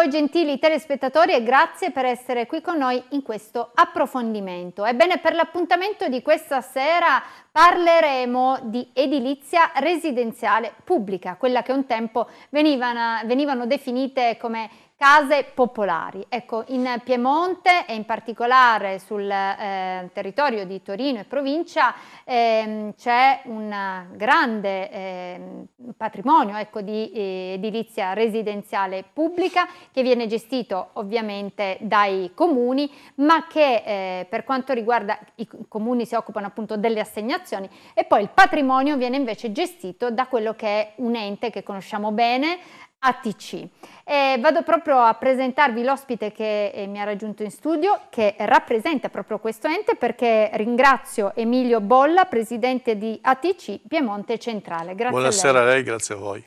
voi gentili telespettatori e grazie per essere qui con noi in questo approfondimento. Ebbene, per l'appuntamento di questa sera parleremo di edilizia residenziale pubblica, quella che un tempo venivano, venivano definite come case popolari. Ecco, in Piemonte e in particolare sul eh, territorio di Torino e provincia ehm, c'è un grande ehm, patrimonio ecco, di eh, edilizia residenziale pubblica che viene gestito ovviamente dai comuni, ma che eh, per quanto riguarda i comuni si occupano appunto delle assegnazioni e poi il patrimonio viene invece gestito da quello che è un ente che conosciamo bene, e vado proprio a presentarvi l'ospite che eh, mi ha raggiunto in studio, che rappresenta proprio questo ente, perché ringrazio Emilio Bolla, presidente di ATC Piemonte Centrale. Grazie Buonasera a lei. a lei, grazie a voi.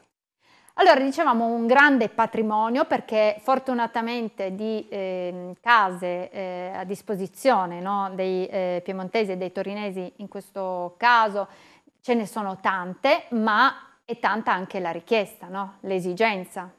Allora, dicevamo un grande patrimonio perché fortunatamente di eh, case eh, a disposizione no, dei eh, piemontesi e dei torinesi in questo caso ce ne sono tante, ma e tanta anche la richiesta, no? l'esigenza.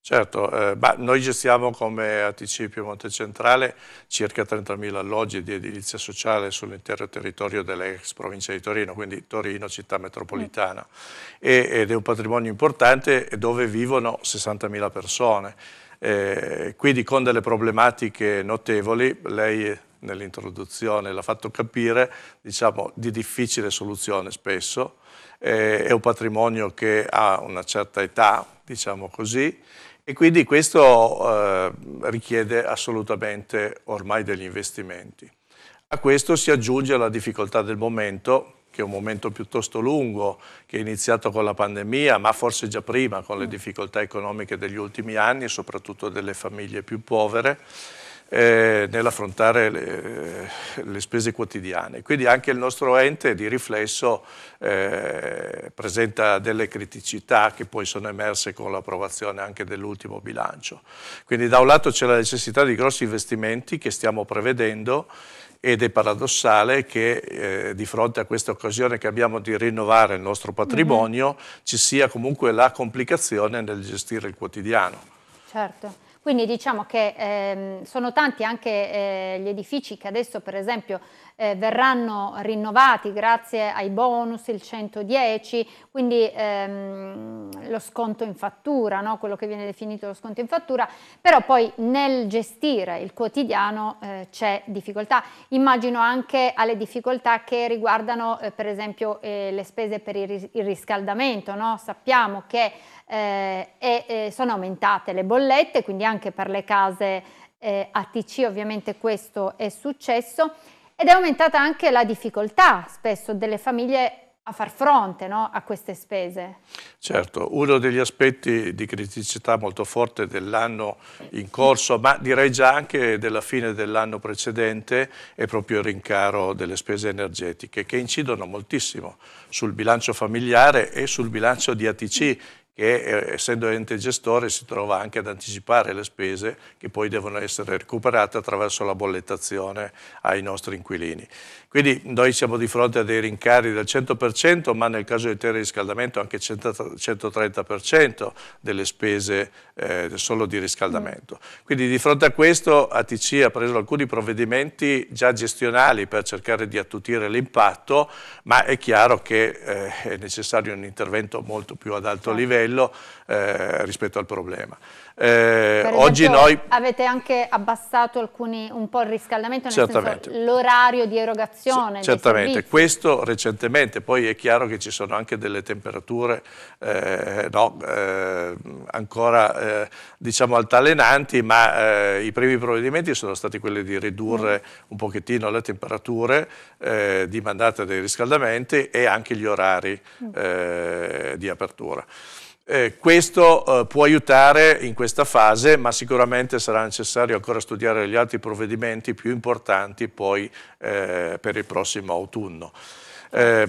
Certo, eh, bah, noi gestiamo come ATC Piemonte Centrale circa 30.000 alloggi di edilizia sociale sull'intero territorio dell'ex provincia di Torino, quindi Torino città metropolitana, mm. e, ed è un patrimonio importante dove vivono 60.000 persone. Eh, quindi con delle problematiche notevoli, lei nell'introduzione l'ha fatto capire, diciamo di difficile soluzione spesso, eh, è un patrimonio che ha una certa età, diciamo così, e quindi questo eh, richiede assolutamente ormai degli investimenti. A questo si aggiunge la difficoltà del momento, che è un momento piuttosto lungo, che è iniziato con la pandemia, ma forse già prima con le difficoltà economiche degli ultimi anni, soprattutto delle famiglie più povere, eh, nell'affrontare le, eh, le, spese quotidiane. Quindi anche il nostro ente di riflesso eh, presenta delle criticità che poi sono emerse con l'approvazione anche dell'ultimo bilancio. Quindi da un lato c'è la necessità di grossi investimenti che stiamo prevedendo ed è paradossale che eh, di fronte a questa occasione che abbiamo di rinnovare il nostro mhm. patrimonio mm -hmm. ci sia comunque la complicazione nel gestire il quotidiano. Certo. Quindi diciamo che ehm, sono tanti anche eh, gli edifici che adesso per esempio eh, verranno rinnovati grazie ai bonus, il 110, quindi ehm, lo sconto in fattura, no? quello che viene definito lo sconto in fattura, però poi nel gestire il quotidiano eh, c'è difficoltà. Immagino anche alle difficoltà che riguardano eh, per esempio eh, le spese per il, riscaldamento, no? sappiamo che eh, eh, sono aumentate le bollette, quindi anche per le case eh, a ovviamente questo è successo ed è aumentata anche la difficoltà spesso delle famiglie a far fronte no, a queste spese. Certo, uno degli aspetti di criticità molto forte dell'anno in corso, ma direi già anche della fine dell'anno precedente, è proprio il rincaro delle spese energetiche, che incidono moltissimo sul bilancio familiare e sul bilancio di ATC che eh, essendo ente gestore si trova anche ad anticipare le spese che poi devono essere recuperate attraverso la bollettazione ai nostri inquilini. Quindi noi siamo di fronte a dei rincari del 100%, ma nel caso del teleriscaldamento anche 130% delle spese eh, solo di riscaldamento. Quindi di fronte a questo ATC ha preso alcuni provvedimenti già gestionali per cercare di attutire l'impatto, ma è chiaro che eh, è necessario un intervento molto più ad alto certo. livello quello eh, rispetto al problema. Eh, esempio, oggi noi... Avete anche abbassato alcuni, un po' il riscaldamento, l'orario di erogazione. C certamente, questo recentemente, poi è chiaro che ci sono anche delle temperature eh, no, eh, ancora eh, diciamo altalenanti, ma eh, i primi provvedimenti sono stati quelli di ridurre mm. un pochettino le temperature di mandata dei riscaldamenti e anche gli orari mm. di apertura. Eh, questo eh, può aiutare in questa fase, ma sicuramente sarà necessario ancora studiare gli altri provvedimenti più importanti poi eh, per il prossimo autunno. Eh,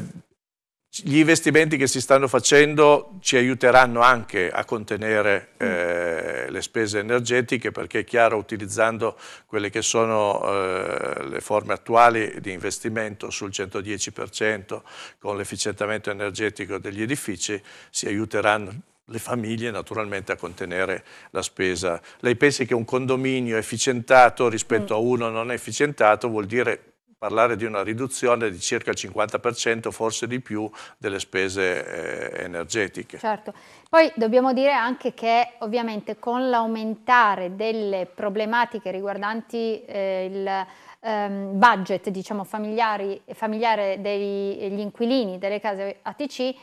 gli investimenti che si stanno facendo ci aiuteranno anche a contenere mm. eh, le spese energetiche perché è chiaro utilizzando quelle che sono eh, le forme attuali di investimento sul 110% con l'efficientamento energetico degli edifici si aiuteranno le famiglie naturalmente a contenere la spesa. Lei pensi che un condominio efficientato rispetto a uno non efficientato vuol dire parlare di una riduzione di circa il 50%, forse di più, delle spese eh, energetiche. Certo, poi dobbiamo dire anche che ovviamente con l'aumentare delle problematiche riguardanti eh, il ehm, budget diciamo, familiare degli inquilini delle case ATC,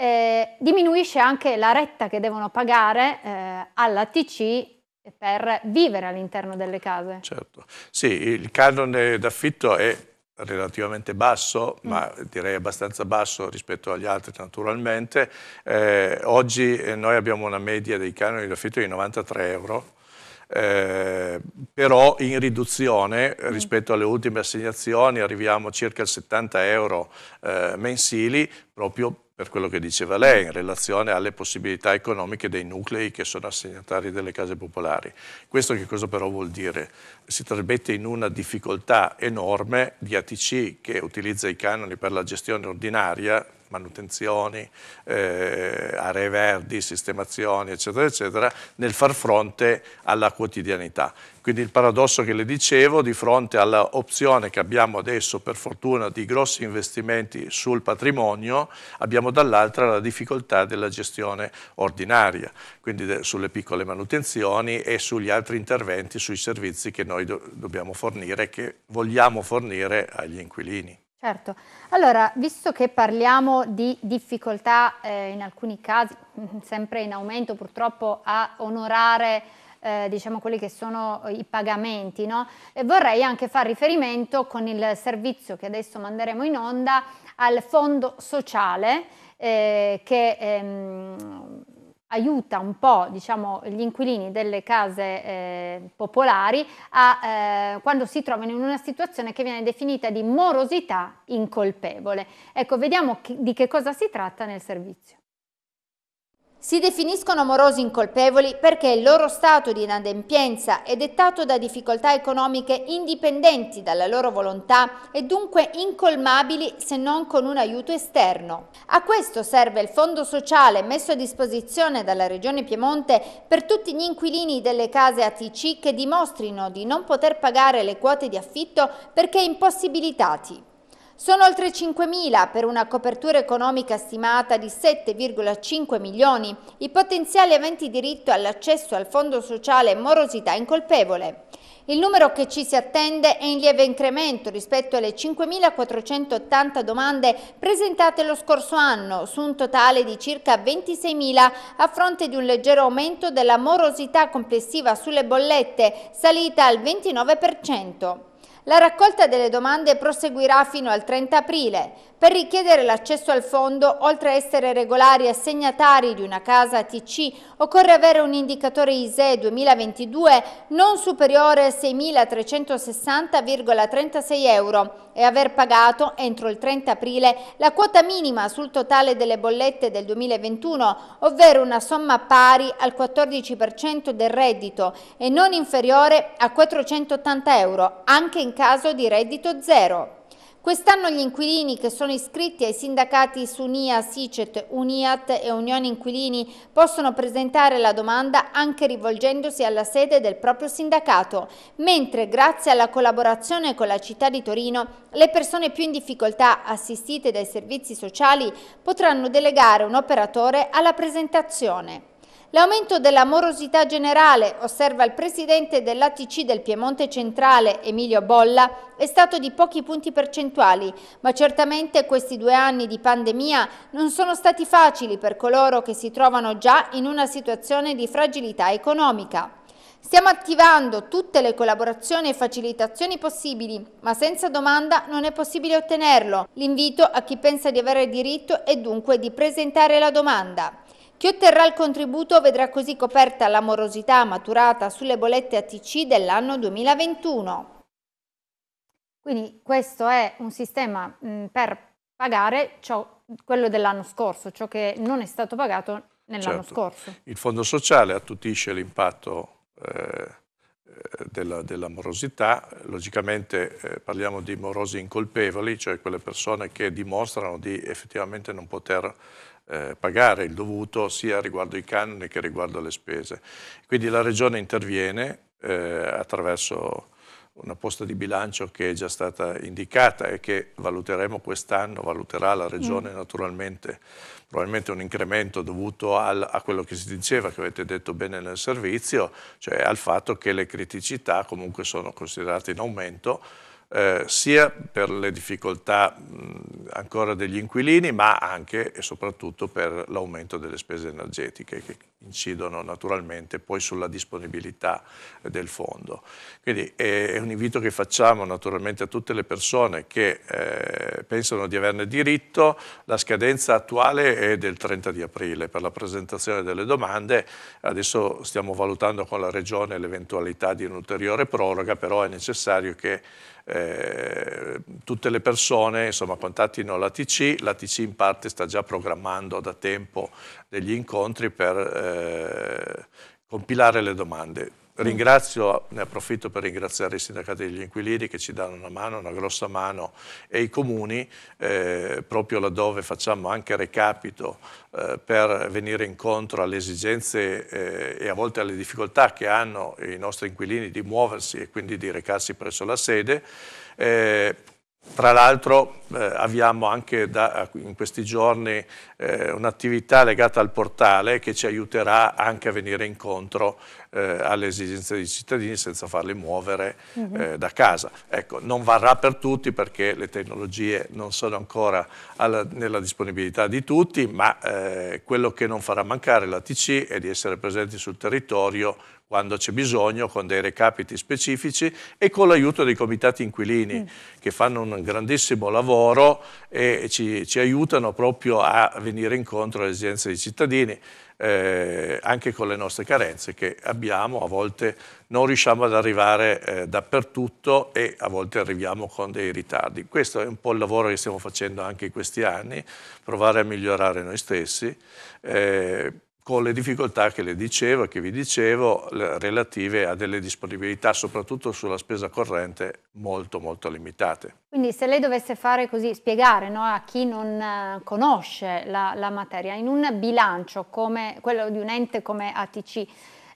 eh, diminuisce anche la retta che devono pagare eh, alla per vivere all'interno delle case. Certo, sì, il canone d'affitto è relativamente basso, mm. ma direi abbastanza basso rispetto agli altri naturalmente. Eh, oggi eh, noi abbiamo una media dei canoni d'affitto di 93 euro, eh, però in riduzione mm. rispetto alle ultime assegnazioni arriviamo circa al 70 euro eh, mensili proprio per quello che diceva lei in relazione alle possibilità economiche dei nuclei che sono assegnatari delle case popolari. Questo che cosa però vuol dire? Si trasmette in una difficoltà enorme di ATC che utilizza i canoni per la gestione ordinaria manutenzioni, eh, aree verdi, sistemazioni, eccetera, eccetera, nel far fronte alla quotidianità. Quindi il paradosso che le dicevo, di fronte all'opzione che abbiamo adesso, per fortuna, di grossi investimenti sul patrimonio, abbiamo dall'altra la difficoltà della gestione ordinaria, quindi sulle piccole manutenzioni e sugli altri interventi, sui servizi che noi do dobbiamo fornire, che vogliamo fornire agli inquilini. Certo, allora visto che parliamo di difficoltà eh, in alcuni casi, sempre in aumento purtroppo, a onorare eh, diciamo quelli che sono i pagamenti, no? Eh, vorrei anche fare riferimento con il servizio che adesso manderemo in onda al fondo sociale eh, che ehm, aiuta un po' diciamo, gli inquilini delle case eh, popolari a, eh, quando si trovano in una situazione che viene definita di morosità incolpevole. Ecco, vediamo chi, di che cosa si tratta nel servizio. Si definiscono morosi incolpevoli perché il loro stato di inadempienza è dettato da difficoltà economiche indipendenti dalla loro volontà e dunque incolmabili se non con un aiuto esterno. A questo serve il fondo sociale messo a disposizione dalla Regione Piemonte per tutti gli inquilini delle case ATC che dimostrino di non poter pagare le quote di affitto perché impossibilitati. Sono oltre 5.000 per una copertura economica stimata di 7,5 milioni i potenziali aventi diritto all'accesso al Fondo Sociale Morosità Incolpevole. Il numero che ci si attende è in lieve incremento rispetto alle 5.480 domande presentate lo scorso anno, su un totale di circa 26.000 a fronte di un leggero aumento della morosità complessiva sulle bollette, salita al 29%. La raccolta delle domande proseguirà fino al 30 aprile. Per richiedere l'accesso al fondo, oltre a essere regolari assegnatari di una casa TC, occorre avere un indicatore ISE 2022 non superiore a 6.360,36 euro e aver pagato entro il 30 aprile la quota minima sul totale delle bollette del 2021, ovvero una somma pari al 14% del reddito e non inferiore a 480 euro, anche in caso di reddito zero. Quest'anno gli inquilini che sono iscritti ai sindacati Sunia, Sicet, Uniat e Unione Inquilini possono presentare la domanda anche rivolgendosi alla sede del proprio sindacato, mentre grazie alla collaborazione con la città di Torino le persone più in difficoltà assistite dai servizi sociali potranno delegare un operatore alla presentazione. L'aumento della morosità generale, osserva il presidente dell'ATC del Piemonte Centrale, Emilio Bolla, è stato di pochi punti percentuali, ma certamente questi due anni di pandemia non sono stati facili per coloro che si trovano già in una situazione di fragilità economica. Stiamo attivando tutte le collaborazioni e facilitazioni possibili, ma senza domanda non è possibile ottenerlo. L'invito a chi pensa di avere diritto è dunque di presentare la domanda. Chi otterrà il contributo vedrà così coperta l'amorosità maturata sulle bollette ATC dell'anno 2021. Quindi questo è un sistema mh, per pagare ciò, quello dell'anno scorso, ciò che non è stato pagato nell'anno certo. scorso. Il fondo sociale attutisce l'impatto eh, della, della morosità, logicamente eh, parliamo di morosi incolpevoli, cioè quelle persone che dimostrano di effettivamente non poter eh, pagare il dovuto sia riguardo i canoni che riguardo le spese. Quindi la Regione interviene eh, attraverso una posta di bilancio che è già stata indicata e che valuteremo quest'anno, valuterà la Regione mm. naturalmente, probabilmente un incremento dovuto al, a quello che si diceva, che avete detto bene nel servizio, cioè al fatto che le criticità comunque sono considerate in aumento, eh, sia per le difficoltà mh, ancora degli inquilini, ma anche e soprattutto per l'aumento delle spese energetiche che incidono naturalmente poi sulla disponibilità eh, del fondo. Quindi è, è, un invito che facciamo naturalmente a tutte le persone che eh, pensano di averne diritto, la scadenza attuale è del 30 di aprile per la presentazione delle domande, adesso stiamo valutando con la Regione l'eventualità di un'ulteriore proroga, però è necessario che eh, tutte le persone insomma, contattino l'ATC, l'ATC in parte sta già programmando da tempo degli incontri per eh, compilare le domande. Ringrazio, ne approfitto per ringraziare i sindacati degli inquilini che ci danno una mano, una grossa mano, e i comuni, eh, proprio laddove facciamo anche recapito eh, per venire incontro alle esigenze eh, e a volte alle difficoltà che hanno i nostri inquilini di muoversi e quindi di recarsi presso la sede. Eh, tra l'altro eh, abbiamo anche da, eh, in questi giorni eh, un'attività legata al portale che ci aiuterà anche a venire incontro eh, alle esigenze dei cittadini senza farli muovere uh-huh. da casa. Ecco, non varrà per tutti perché le tecnologie non sono ancora alla, nella disponibilità di tutti, ma eh, quello che non farà mancare l'ATC è di essere presenti sul territorio quando c'è bisogno, con dei recapiti specifici e con l'aiuto dei comitati inquilini mm. che fanno un grandissimo lavoro e ci, ci, aiutano proprio a venire incontro alle esigenze dei cittadini, eh, anche con le nostre carenze che abbiamo, a volte non riusciamo ad arrivare eh, dappertutto e a volte arriviamo con dei ritardi. Questo è un po' il lavoro che stiamo facendo anche in questi anni, provare a migliorare noi stessi. Eh, con le difficoltà che le dicevo, che vi dicevo, relative a delle disponibilità, soprattutto sulla spesa corrente, molto molto limitate. Quindi se lei dovesse fare così, spiegare no, a chi non eh, conosce la, la, materia, in un bilancio come quello di un ente come ATC,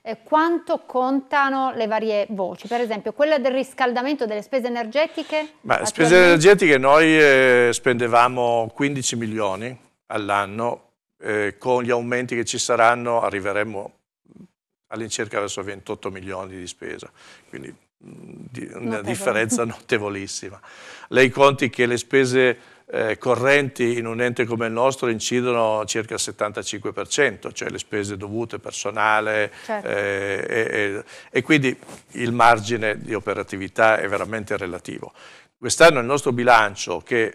eh, quanto contano le varie voci? Per esempio quella del riscaldamento delle spese energetiche? le spese energetiche noi eh, spendevamo 15 milioni all'anno eh, con gli aumenti che ci saranno arriveremo all'incirca verso 28 milioni di spesa, quindi mm, di, una differenza notevolissima. Lei conti che le spese eh, correnti in un ente come il nostro incidono circa il 75%, cioè le spese dovute, personale certo. eh, e, e, e quindi il margine di operatività è veramente relativo. Quest'anno il nostro bilancio, che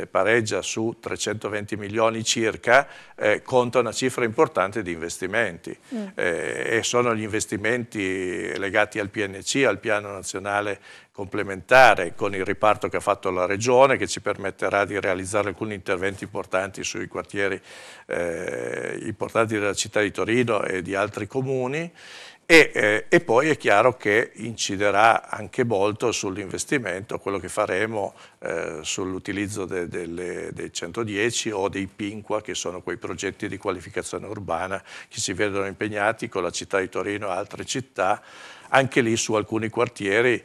eh, pareggia su 320 milioni circa, eh, conta una cifra importante di investimenti mm. eh, e sono gli investimenti legati al PNC, al Piano Nazionale Complementare, con il riparto che ha fatto la Regione, che ci permetterà di realizzare alcuni interventi importanti sui quartieri eh, importanti della città di Torino e di altri comuni e, eh, e, poi è chiaro che inciderà anche molto sull'investimento, quello che faremo eh, sull'utilizzo de, de, dei 110 o dei PINQUA, che sono quei progetti di qualificazione urbana che si vedono impegnati con la città di Torino e altre città, anche lì su alcuni quartieri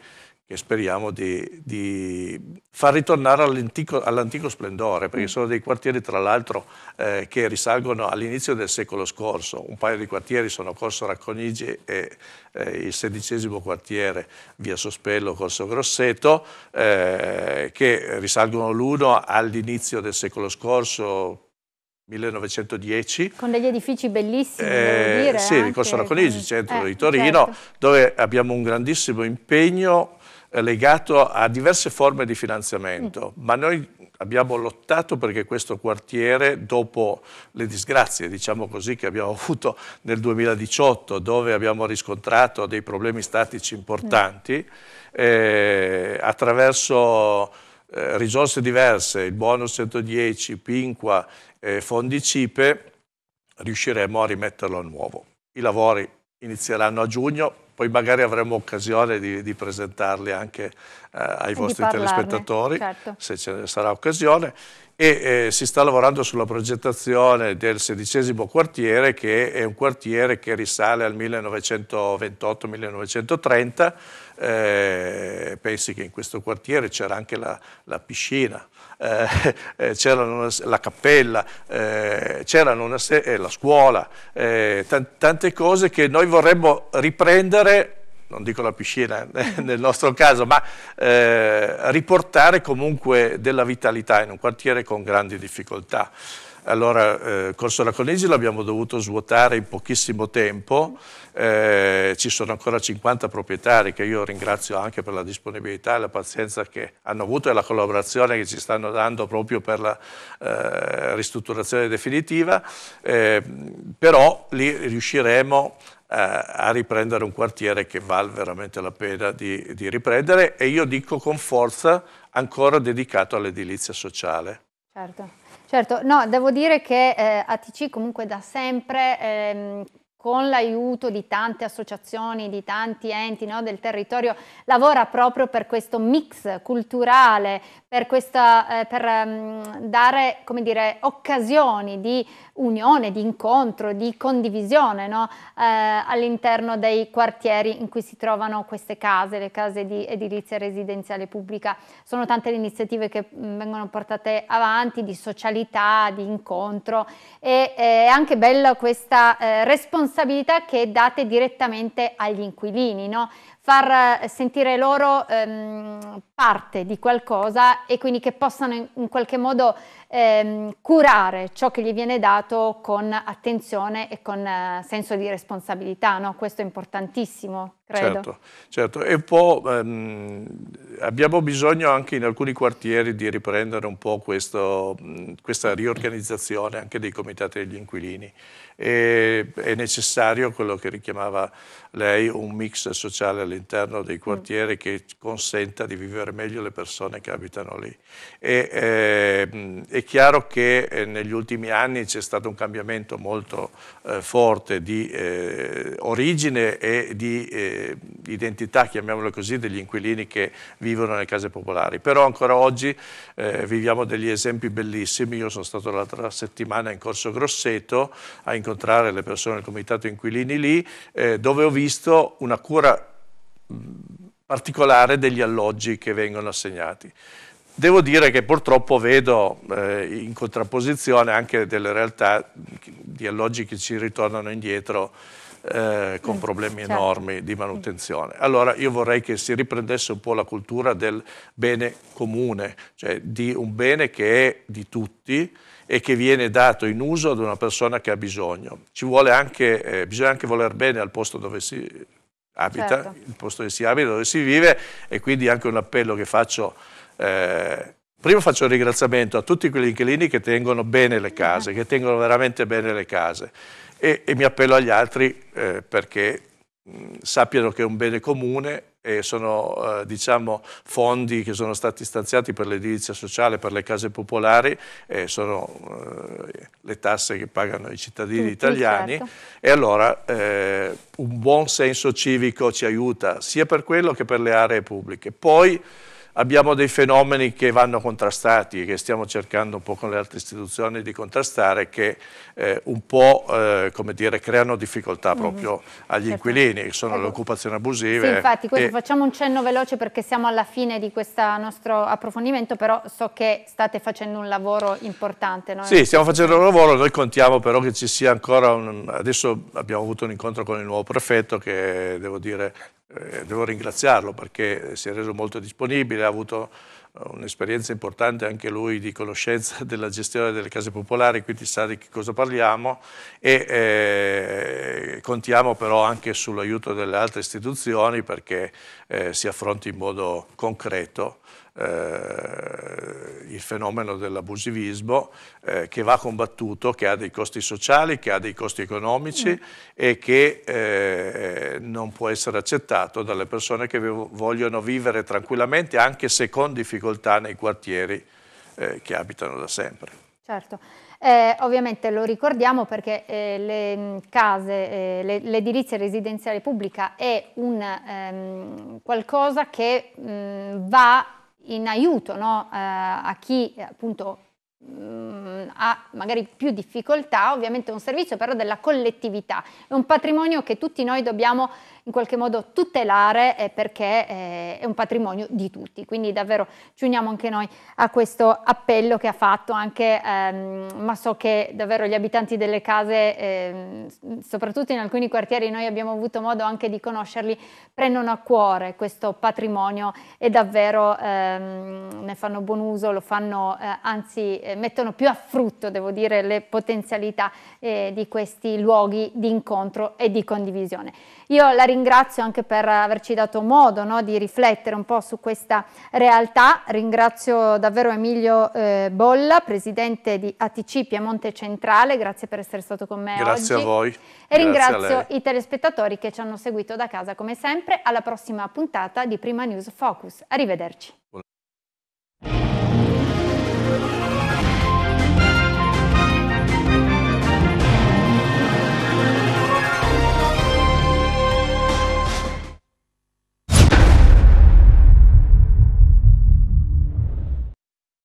che speriamo di, di far ritornare all'antico, all'antico, splendore, perché mm. sono dei quartieri tra l'altro eh, che risalgono all'inizio del secolo scorso, un paio di quartieri sono Corso Racconigi e eh, il sedicesimo quartiere via Sospello, Corso Grosseto, eh, che risalgono l'uno all'inizio del secolo scorso, 1910. Con degli edifici bellissimi, eh, dire, Sì, anche, di Corso Racconigi, centro eh, di Torino, certo. dove abbiamo un grandissimo impegno legato a diverse forme di finanziamento, mm. ma noi abbiamo lottato perché questo quartiere, dopo le disgrazie diciamo così, che abbiamo avuto nel 2018, dove abbiamo riscontrato dei problemi statici mm. importanti, eh, attraverso eh, risorse diverse, il bonus 110, Pinqua, eh, fondi CIPE, riusciremo a rimetterlo a nuovo. I lavori inizieranno a giugno, poi magari avremo occasione di, di presentarli anche eh, ai e vostri parlarne, telespettatori, certo. se ce ne sarà occasione. E eh, si sta lavorando sulla progettazione del sedicesimo quartiere, che è un quartiere che risale al 1928-1930, eh, pensi che in questo quartiere c'era anche la, la piscina, eh, eh c'era la cappella, eh, se- eh, la scuola, eh, t- tante cose che noi vorremmo riprendere non dico la piscina nel nostro caso, ma eh, riportare comunque della vitalità in un quartiere con grandi difficoltà. Allora, eh, Corso della Collegio l'abbiamo dovuto svuotare in pochissimo tempo, eh, ci sono ancora 50 proprietari che io ringrazio anche per la disponibilità e la pazienza che hanno avuto e la collaborazione che ci stanno dando proprio per la eh, ristrutturazione definitiva, eh, però lì riusciremo eh, a riprendere un quartiere che vale veramente la pena di, di riprendere e io dico con forza ancora dedicato all'edilizia sociale. Certo. Certo, no, devo dire che eh, ATC comunque da sempre ehm, con l'aiuto di tante associazioni, di tanti enti no, del territorio, lavora proprio per questo mix culturale, per, questa, eh, per um, dare dire, occasioni di unione, di incontro, di condivisione no, eh, all'interno dei quartieri in cui si trovano queste case, le case di edilizia residenziale pubblica. Sono tante le iniziative che mh, mm, vengono portate avanti di socialità, di incontro e eh, è anche bella questa eh, responsabilità responsabilità che date direttamente agli inquilini, no? far eh, sentire loro ehm, parte di qualcosa e quindi che possano in, in qualche modo ehm, curare ciò che gli viene dato con attenzione e con eh, senso di responsabilità, no? questo è importantissimo, credo. Certo, certo. e poi ehm, abbiamo bisogno anche in alcuni quartieri di riprendere un po' questo, mh, questa riorganizzazione anche dei comitati degli inquilini. E, è necessario quello che richiamava lei, un mix sociale all'interno dei mm. quartieri che consenta di vivere meglio le persone che abitano lì. E, eh, è chiaro che eh, negli ultimi anni c'è stato un cambiamento molto eh, forte di eh, origine e di eh, identità, chiamiamolo così, degli inquilini che vivono nelle case popolari. Però ancora oggi eh, viviamo degli esempi bellissimi. Io sono stato l'altra settimana in Corso Grosseto a incontrare le persone del comitato inquilini lì, dove ho visto una cura particolare degli alloggi che vengono assegnati. Devo dire che purtroppo vedo eh, in contrapposizione anche delle realtà di alloggi che ci ritornano indietro eh, con mm, problemi certo. enormi di mm. manutenzione. Allora io vorrei che si riprendesse un po' la cultura del bene comune, cioè di un bene che è di tutti e che viene dato in uso ad una persona che ha bisogno. Anche, eh, bisogna anche voler bene al posto dove si abita, certo. il posto dove si abita, dove si vive e quindi anche un appello che faccio. Eh, prima faccio un ringraziamento a tutti quegli inquilini che tengono bene le case, mm-hmm. che tengono veramente bene le case e, e mi appello agli altri eh, perché mh, mm, sappiano che è un bene comune e sono eh, diciamo, fondi che sono stati stanziati per l'edilizia sociale, per le case popolari, eh, sono eh, le tasse che pagano i cittadini Tutti, italiani certo. e allora eh, un buon senso civico ci aiuta sia per quello che per le aree pubbliche. Poi, abbiamo dei fenomeni che vanno contrastati e che stiamo cercando un po' con le altre istituzioni di contrastare che eh, un po' eh, dire, creano difficoltà mhm. proprio agli certo. inquilini, che sono certo. Ecco. le occupazioni abusive. Sì, infatti, e... facciamo un cenno veloce perché siamo alla fine di questo nostro approfondimento, però so che state facendo un lavoro importante. No? Sì, stiamo facendo un lavoro, noi contiamo però che ci sia ancora, un... adesso abbiamo avuto un incontro con il nuovo prefetto che devo dire eh, devo ringraziarlo perché si è reso molto disponibile, ha avuto eh, un'esperienza importante anche lui di conoscenza della gestione delle case popolari, quindi sa di che cosa parliamo e eh, contiamo però anche sull'aiuto delle altre istituzioni perché eh, si affronti in modo concreto eh, il fenomeno dell'abusivismo eh, che va combattuto, che ha dei costi sociali, che ha dei costi economici mm. e che eh, non può essere accettato dalle persone che vogliono vivere tranquillamente anche se con difficoltà nei quartieri eh, che abitano da sempre. Certo. Eh, ovviamente lo ricordiamo perché eh, le mm, case, eh, l'edilizia residenziale pubblica è un ehm, qualcosa che mh, mm, va in aiuto no? Eh, a chi appunto mh, ha magari più difficoltà, ovviamente è un servizio però della collettività, è un patrimonio che tutti noi dobbiamo in qualche modo tutelare eh, perché eh, è un patrimonio di tutti, quindi davvero ci uniamo anche noi a questo appello che ha fatto anche, ehm, ma so che davvero gli abitanti delle case, ehm, soprattutto in alcuni quartieri noi abbiamo avuto modo anche di conoscerli, prendono a cuore questo patrimonio e davvero ehm, ne fanno buon uso, lo fanno, eh, anzi eh, mettono più affetto sfrutto, devo dire, le potenzialità eh, di questi luoghi di incontro e di condivisione. Io la ringrazio anche per averci dato modo no, di riflettere un po' su questa realtà, ringrazio davvero Emilio eh, Bolla, presidente di ATC Piemonte Centrale, grazie per essere stato con me grazie oggi. Grazie a voi. E grazie ringrazio i telespettatori che ci hanno seguito da casa come sempre, alla prossima puntata di Prima News Focus. Arrivederci.